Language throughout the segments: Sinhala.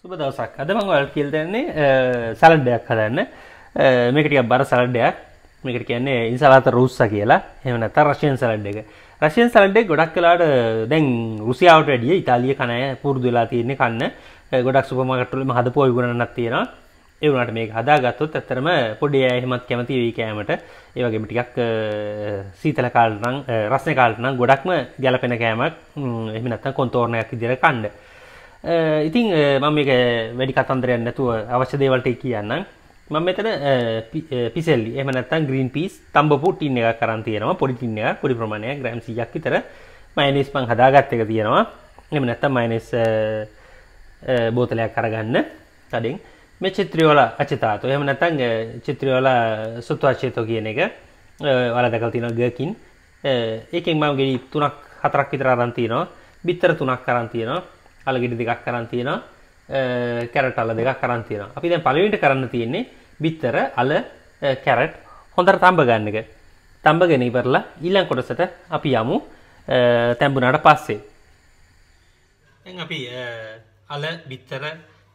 සුබ දවසක් අද මං ඔයාලට කියලා දෙන්නේ සලාඩ්යක් හදන්න. මේක ටිකක් බර සලාඩ්යක්. මේකට කියන්නේ ඉන්සලාත රුස්සා කියලා. එහෙම නැත්නම් රෂියන් සලාඩ් එක. රෂියන් සලාඩ් එක ගොඩක් වෙලාට දැන් රුසියාවට වැඩිය ඉතාලිය කන අය පුරුදු වෙලා තියෙන්නේ කන්න. ගොඩක් සුපර් මාකට් වලම හදපු ඔය ගුණනක් තියෙනවා. ඒ වුණාට මේක හදාගත්තොත් ඇත්තටම පොඩි අය එහෙමත් කැමති වෙයි කෑමට. ඒ වගේම ටිකක් සීතල කාලේ නම් රස්නේ කාලේ නම් ගොඩක්ම ගැලපෙන කෑමක්. එහෙම නැත්නම් කොන්තෝරණයක් විදියට කන්න. ඉතින් මම මේක වැඩි කතන්දරයක් නැතුව අවශ්‍ය දේවල්ට කියන්න මම මෙතන පිසෙල්ලි එම නැත්තන් ග්‍රීන් පිස් තම්බපු ටින් එක කරන් තියෙනවා පොඩි ටින් එක පොඩි ප්‍රමාණයක් ග්‍රෑම් 100ක් විතර මයනස් මං හදාගත්ත එක තියෙනවා එම නැත්තම් මයිනස් බෝතලයක් කරගන්න තඩින් මේ චිත්‍රියෝල අචතාතු එහම නැතන් චිත්‍රියෝල සුත්වාචේතෝ කියන එක වල දැකල් තින ගකින් ඒකෙන් මම ගෙඩි තුනක් හතරක් විතර අරන්තියනවා බිත්තර තුනක් කරන්තියනවා අලගෙඩි දෙකක් කරන් තියෙනවා කැරට් අල දෙකක් කරන් තියෙනවා අපි දැන් පළවෙනිට කරන්න තියෙන්නේ බිත්තර අල කැරට් හොඳට තඹ ගන්න එක තඹගෙන ඉවරලා ඊළඟ කොටසට අපි යමු තැඹුණාට පස්සේ දැන් අපි අල බිත්තර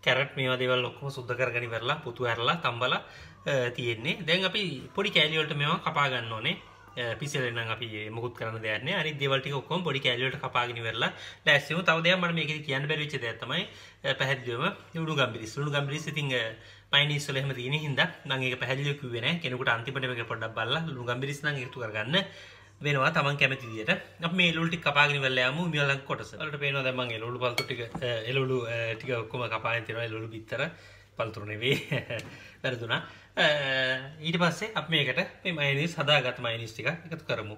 කැරට් මේවා දේවල් ඔක්කොම සුද්ධ කරගෙන ඉවරලා පුතු හැරලා තඹලා තියෙන්නේ දැන් අපි පොඩි කෑලි වලට මේවා කපා ගන්න ඕනේ පිසලන අපි මුකුත් කරන දෑන අනි දෙවලටි ඔක්කොම පොඩි කැලියට කපාගෙන වෙරලා ලැස්සම තවදය මන මේක කියන්න බැරිච දඇතමයි පැහැදිලම යුඩු ගම්බිරි සුළු ගම්බිරි සිතිං පයිනිස්සලහම දීන හිද නගේ පැහදිලෙකු වෙන කෙනෙකුට අන්තිපටමක පොඩක් බල්ල ලු ගම්බිරිස්න තු කරගන්න වෙනවා තමන් කැමති දිට මේ ලුටි කපාගෙන වලෑම මියල කොටසලට පේන දම ලු පල්තුටික එලුලු ටික ඔක්කොම කපාන තෙරයි ලොලු බිත්තර පල්තුරනෙවේ වැරදුනා ඊට පස්සේ අප මේකට මේ මයනි සදා ගත මයිනිස්ටික එකතු කරමු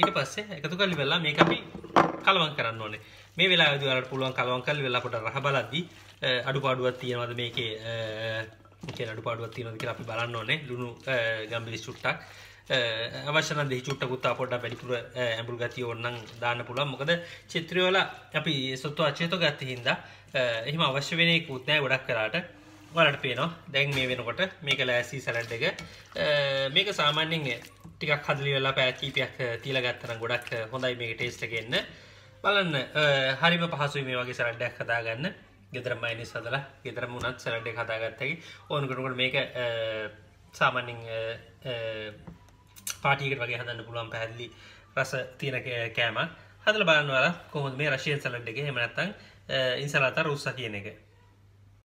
ඊට පස්සේ එකතු කල්ලි වෙල්ලා මේක අපි කලවන් කරන්න ඕනේ මේ වෙලා දරට පුළුවන් කලවන් කල් වෙලාකොට රහ බලද්දි අඩු පාඩුවත් තියෙනවද මේකේ අඩු පාඩුවත් තියෙනද කියලා අපි බලන්න ඕනේ ලුණු ගම්බිලි චුට්ටක් අවශන දෙ චුට්ටකුත්තා පොඩ පැඩිපුර ඇඹුල් ගතිය ඔන්නන් දාන්න පුළුවන් මොකද චිත්‍රයෝල අපි සොත්තු අචේත ගත්ත හින්දා එහිම අවශ්‍ය වෙනය කුත්නෑ ගොඩක් කරාට වලට පේනවා දැන් මේ වෙනකොට මේක ලෑසි සැලඩ් එක මේක සාමාන්‍යෙන් ටිකක් හදලි වෙලා පෑකීපයක් තිීල ගත්තන ගොඩක් හොඳයි මේක ටේස්ට ගන්න බලන්න හරිම පහසුයි මේ වගේ සරඩ්ඩයක් කදාගන්න ගෙදරමයිනි සදලා ගෙදරම වුණත් සරඩ්ඩ කදාගත්තකි ඕනකටකොට මේක සාමාන්‍යෙන් පාටීකට වගේ හදන්න පුළුවන් පැහැදිලි රස තියෙන කෑමක් හදල බලන්නවලා කොහොද මේ රශයෙන් සලඩ් එක හෙමනත්තං ඉන්සලාතා රුස්ස කියන එක